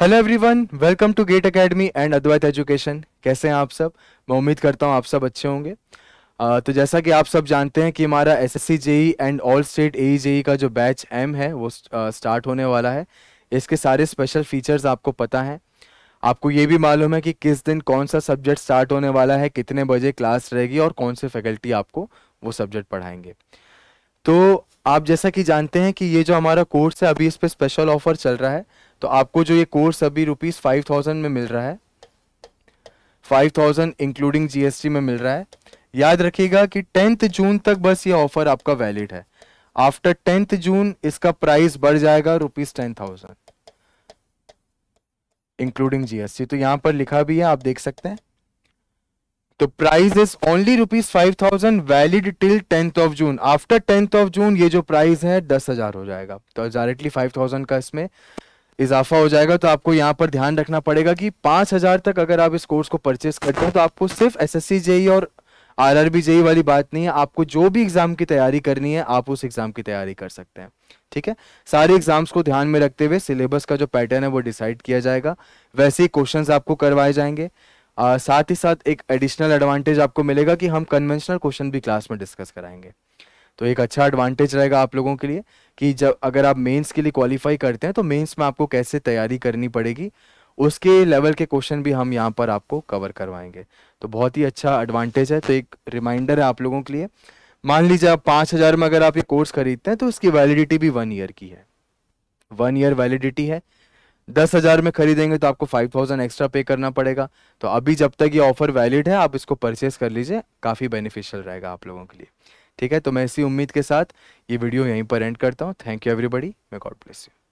hello everyone welcome to GATE academy and Advait education कैसे हैं आप सब मैं उम्मीद करता हूं आप सब अच्छे होंगे आ, तो जैसा कि आप सब जानते हैं कि हमारा S S C JE and all state A JE का जो बैच एम है वो स्टार्ट होने वाला है इसके सारे स्पेशल फीचर्स आपको पता हैं आपको ये भी मालूम है कि किस दिन कौन सा सब्जेक्ट स्टार्ट होने वाला है कितने बजे क्लास रहेगी और कौन से फैकल्टी आपको वो सब्जेक्ट पढ़ाएंगे तो आप जैसा कि जानते हैं कि ये जो हमारा कोर्स है अभी इस पर स्पेशल ऑफर चल रहा है तो आपको जो ये कोर्स अभी रुपीज़ फाइव थाउजेंड में मिल रहा है फाइव थाउजेंड इंक्लूडिंग जीएसटी में मिल रहा है याद रखिएगा कि टेंथ जून तक बस ये ऑफर आपका वैलिड है आफ्टर टेंथ जून इसका प्राइस बढ़ जाएगा rupees ten thousand including GST तो यहां पर लिखा भी है आप देख सकते हैं तो price is only rupees five thousand valid till tenth of June after tenth of June ये जो प्राइस है दस हजार हो जाएगा तो डायरेक्टली फाइव थाउजेंड का इसमें इजाफा हो जाएगा तो आपको यहाँ पर ध्यान रखना पड़ेगा कि पाँच हज़ार तक अगर आप इस कोर्स को परचेस करते हो तो आपको सिर्फ एस एस सी जेई और आर आर जेई वाली बात नहीं है आपको जो भी एग्ज़ाम की तैयारी करनी है आप उस एग्ज़ाम की तैयारी कर सकते हैं ठीक है सारे एग्ज़ाम्स को ध्यान में रखते हुए सिलेबस का जो पैटर्न है वो डिसाइड किया जाएगा वैसे ही क्वेश्चन आपको करवाए जाएंगे आ, साथ ही साथ एक एडिशनल एडवांटेज आपको मिलेगा कि हम कन्वेंशनल क्वेश्चन भी क्लास में डिस्कस कराएंगे तो एक अच्छा एडवांटेज रहेगा आप लोगों के लिए कि जब अगर आप मेंस के लिए क्वालिफाई करते हैं तो मेंस में आपको कैसे तैयारी करनी पड़ेगी उसके लेवल के क्वेश्चन भी हम यहाँ पर आपको कवर करवाएंगे तो बहुत ही अच्छा एडवांटेज है तो एक रिमाइंडर है आप लोगों के लिए मान लीजिए आप पाँच हज़ार में अगर आप ये कोर्स खरीदते हैं तो उसकी वैलिडिटी भी वन ईयर की है वन ईयर वैलिडिटी है दस हज़ार में खरीदेंगे तो आपको फाइव थाउजेंड एक्स्ट्रा पे करना पड़ेगा तो अभी जब तक ये ऑफर वैलिड है आप इसको परचेस कर लीजिए काफ़ी बेनिफिशियल रहेगा आप लोगों के लिए ठीक है तो मैं इसी उम्मीद के साथ ये वीडियो यहीं पर एंड करता हूँ thank you everybody may God bless you